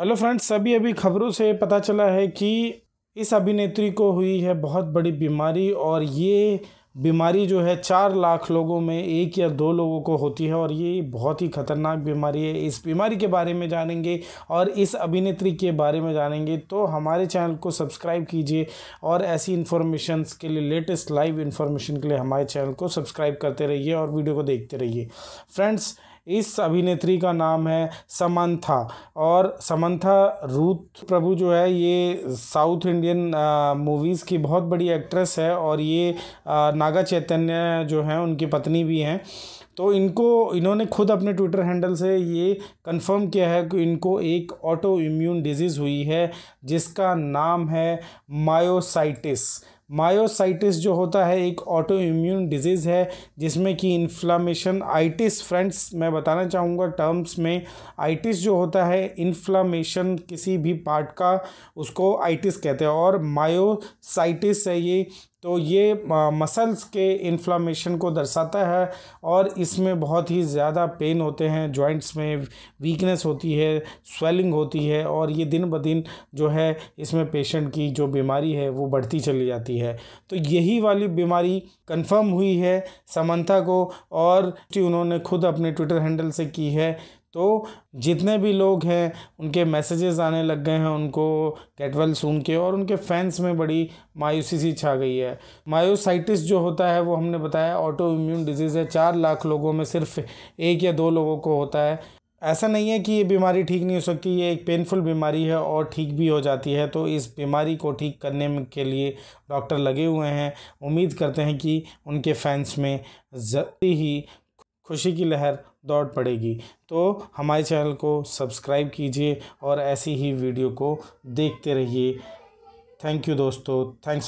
hello friends अभी अभी खबरों से पता चला है कि इस अभिनेत्री को हुई है बहुत बड़ी बीमारी और ये बीमारी जो है चार लाख लोगों में एक या दो लोगों को होती है और ये बहुत ही खतरनाक बीमारी है इस बीमारी के बारे में जानेंगे और इस अभिनेत्री के बारे में जानेंगे तो हमारे चैनल को सब्सक्राइब कीजिए और ऐसी इन्फॉर्मेशन के लिए लेटेस्ट लाइव इन्फॉर्मेशन के लिए हमारे चैनल को सब्सक्राइब करते रहिए और वीडियो को देखते रहिए फ्रेंड्स इस अभिनेत्री का नाम है समंथा और समंथा रूथ प्रभु जो है ये साउथ इंडियन मूवीज़ की बहुत बड़ी एक्ट्रेस है और ये आ, नागा चैतन्य जो हैं उनकी पत्नी भी हैं तो इनको इन्होंने खुद अपने ट्विटर हैंडल से ये कंफर्म किया है कि इनको एक ऑटो इम्यून डिजीज़ हुई है जिसका नाम है मायोसाइटिस मायोसाइटिस जो होता है एक ऑटो इम्यून डिजीज़ है जिसमें कि इन्फ्लामेशन आइटिस फ्रेंड्स मैं बताना चाहूँगा टर्म्स में आइटिस जो होता है इन्फ्लामेशन किसी भी पार्ट का उसको आइटिस कहते हैं और मायोसाइटिस है ये तो ये मसल्स के इन्फ्लामेशन को दर्शाता है और इसमें बहुत ही ज़्यादा पेन होते हैं जॉइंट्स में वीकनेस होती है स्वेलिंग होती है और ये दिन ब दिन जो है इसमें पेशेंट की जो बीमारी है वो बढ़ती चली जाती है तो यही वाली बीमारी कंफर्म हुई है समंथा को और उन्होंने खुद अपने ट्विटर हैंडल से की है तो जितने भी लोग हैं उनके मैसेजेस आने लग गए हैं उनको कैटवेल सुन के और उनके फैंस में बड़ी मायूसी सी छा गई है मायोसाइटिस जो होता है वो हमने बताया ऑटो इम्यून डिजीज़ है चार लाख लोगों में सिर्फ एक या दो लोगों को होता है ऐसा नहीं है कि ये बीमारी ठीक नहीं हो सकती ये एक पेनफुल बीमारी है और ठीक भी हो जाती है तो इस बीमारी को ठीक करने के लिए डॉक्टर लगे हुए हैं उम्मीद करते हैं कि उनके फैंस में जल्दी ही खुशी की लहर दौड़ पड़ेगी तो हमारे चैनल को सब्सक्राइब कीजिए और ऐसी ही वीडियो को देखते रहिए थैंक यू दोस्तों थैंक्स